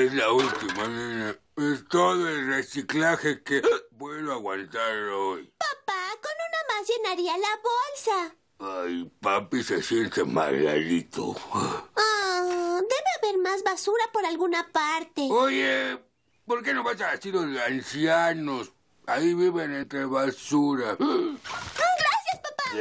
es la última, nena. Es todo el reciclaje que puedo aguantar hoy. Papá, con una más llenaría la bolsa. Ay, papi se siente margarito. Ah, debe haber más basura por alguna parte. Oye, ¿por qué no vas a decir los ancianos? Ahí viven entre basura. Gracias, papá.